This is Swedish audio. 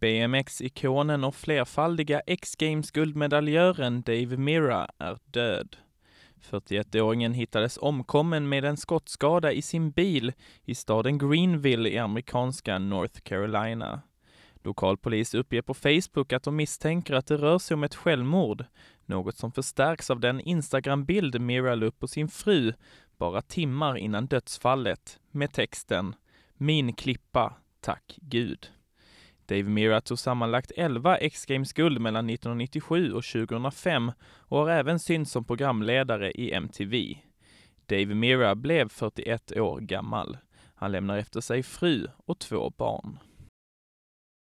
BMX-ikonen och flerfaldiga X-Games-guldmedaljören Dave Mirra är död. 41-åringen hittades omkommen med en skottskada i sin bil i staden Greenville i amerikanska North Carolina. Lokalpolis uppger på Facebook att de misstänker att det rör sig om ett självmord, något som förstärks av den Instagram-bild Mira la upp på sin fru bara timmar innan dödsfallet med texten “Min klippa, tack Gud”. Dave Mira tog sammanlagt 11 X-Games-guld mellan 1997 och 2005 och har även synts som programledare i MTV. Dave Mira blev 41 år gammal. Han lämnar efter sig fru och två barn.